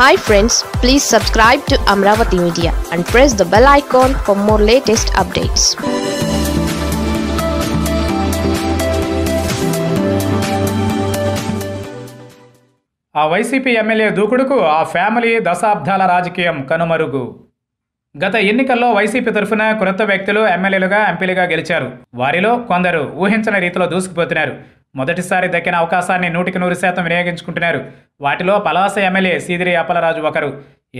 hi friends please subscribe to Amaravati media and press the bell icon for more latest updates ఆ YCP MLA దూకుడుకు ఆ family దశాబ్దాల రాజకీయం కనుమరుగు గత ఎన్నికల్లో వైసీపీ తరఫున కొత్త వ్యక్తులు ఎమ్మెల్యేలుగా ఎంపీలుగా గెలిచారు వారిలో కొందరు ఊహించని రీతిలో దూసుకుపోతున్నారు మొదటిసారి దక్కిన అవకాశాన్ని నూటికి నూరు శాతం వినియోగించుకుంటున్నారు వాటిలో పలాస ఎమ్మెల్యే సీదిరి అప్పలరాజు ఒకరు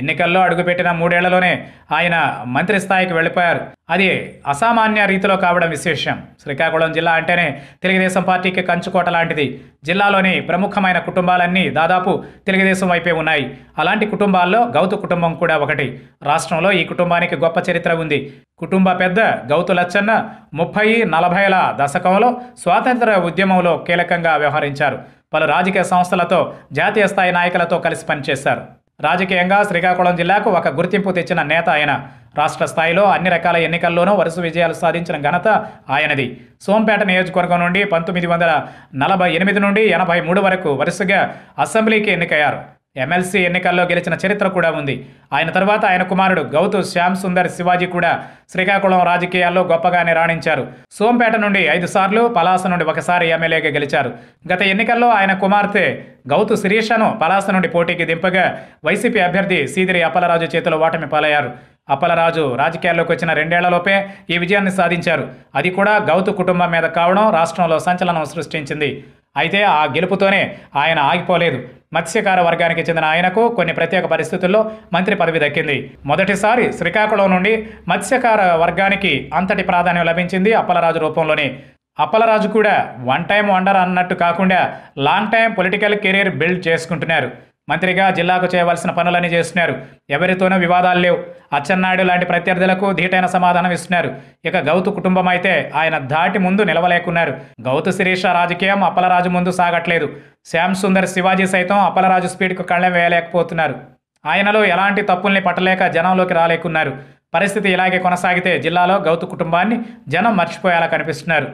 ఎన్నికల్లో అడుగుపెట్టిన మూడేళ్లలోనే ఆయన మంత్రి స్థాయికి వెళ్ళిపోయారు అది అసామాన్య రీతిలో కావడం విశేషం శ్రీకాకుళం జిల్లా అంటేనే తెలుగుదేశం పార్టీకి కంచుకోట లాంటిది జిల్లాలోని ప్రముఖమైన కుటుంబాలన్నీ దాదాపు తెలుగుదేశం వైపే ఉన్నాయి అలాంటి కుటుంబాల్లో గౌతు కుటుంబం కూడా ఒకటి రాష్ట్రంలో ఈ కుటుంబానికి గొప్ప చరిత్ర ఉంది కుటుంబ పెద్ద గౌతు లచ్చన్న ముప్పై నలభైల దశకంలో స్వాతంత్ర ఉద్యమంలో కీలకంగా వ్యవహరించారు పలు రాజకీయ సంస్థలతో జాతీయ స్థాయి నాయకులతో కలిసి పనిచేశారు రాజకీయంగా శ్రీకాకుళం జిల్లాకు ఒక గుర్తింపు తెచ్చిన నేత ఆయన రాష్ట్ర స్థాయిలో అన్ని రకాల ఎన్నికల్లోనూ వరుస విజయాలు సాధించిన ఘనత ఆయనది సోంపేట నియోజకవర్గం నుండి పంతొమ్మిది వందల నలభై ఎనిమిది నుండి ఎనభై మూడు వరకు వరుసగా అసెంబ్లీకి ఎన్నికయ్యారు ఎమ్మెల్సీ ఎన్నికల్లో గెలిచిన చరిత్ర కూడా ఉంది ఆయన తర్వాత ఆయన కుమారుడు గౌతు శ్యామ్ సుందర్ శివాజీ కూడా శ్రీకాకుళం రాజకీయాల్లో గొప్పగానే రాణించారు సోంపేట నుండి ఐదు సార్లు పలాస నుండి ఒకసారి ఎమ్మెల్యేగా గెలిచారు గత ఎన్నికల్లో ఆయన కుమార్తె గౌతు శిరీషను పలాస నుండి పోటీకి దింపగా వైసీపీ అభ్యర్థి సీదిరి అప్పలరాజు చేతిలో ఓటమి పాలయ్యారు అప్పలరాజు రాజకీయాల్లోకి వచ్చిన రెండేళ్లలోపే ఈ విజయాన్ని సాధించారు అది కూడా గౌతు కుటుంబం మీద కావడం రాష్ట్రంలో సంచలనం సృష్టించింది అయితే ఆ గెలుపుతోనే ఆయన ఆగిపోలేదు మత్స్యకార వర్గానికి చెందిన ఆయనకు కొన్ని ప్రత్యేక పరిస్థితుల్లో మంత్రి పదవి దక్కింది మొదటిసారి శ్రీకాకుళం నుండి మత్స్యకార వర్గానికి అంతటి ప్రాధాన్యం లభించింది అప్పలరాజు రూపంలోనే అప్పలరాజు కూడా వన్ టైం వండర్ అన్నట్టు కాకుండా long time political career build చేసుకుంటున్నారు మంత్రిగా జిల్లాకు చేయవలసిన పనులన్నీ చేస్తున్నారు ఎవరితోనూ వివాదాలు లేవు అచ్చెన్నాయుడు లాంటి ప్రత్యర్థులకు ధీటైన సమాధానం ఇస్తున్నారు ఇక గౌతు కుటుంబం అయితే ఆయన ధాటి ముందు నిలవలేకున్నారు గౌతు శిరీష రాజకీయం అప్పలరాజు ముందు సాగట్లేదు శ్యామ్ సుందర్ శివాజీ సైతం అప్పలరాజు స్పీడ్కు కళ్ళెం వేయలేకపోతున్నారు ఆయనలో ఎలాంటి తప్పుల్ని పట్టలేక జనంలోకి రాలేకున్నారు పరిస్థితి ఇలాగే కొనసాగితే జిల్లాలో గౌతు కుటుంబాన్ని జనం మర్చిపోయేలా కనిపిస్తున్నారు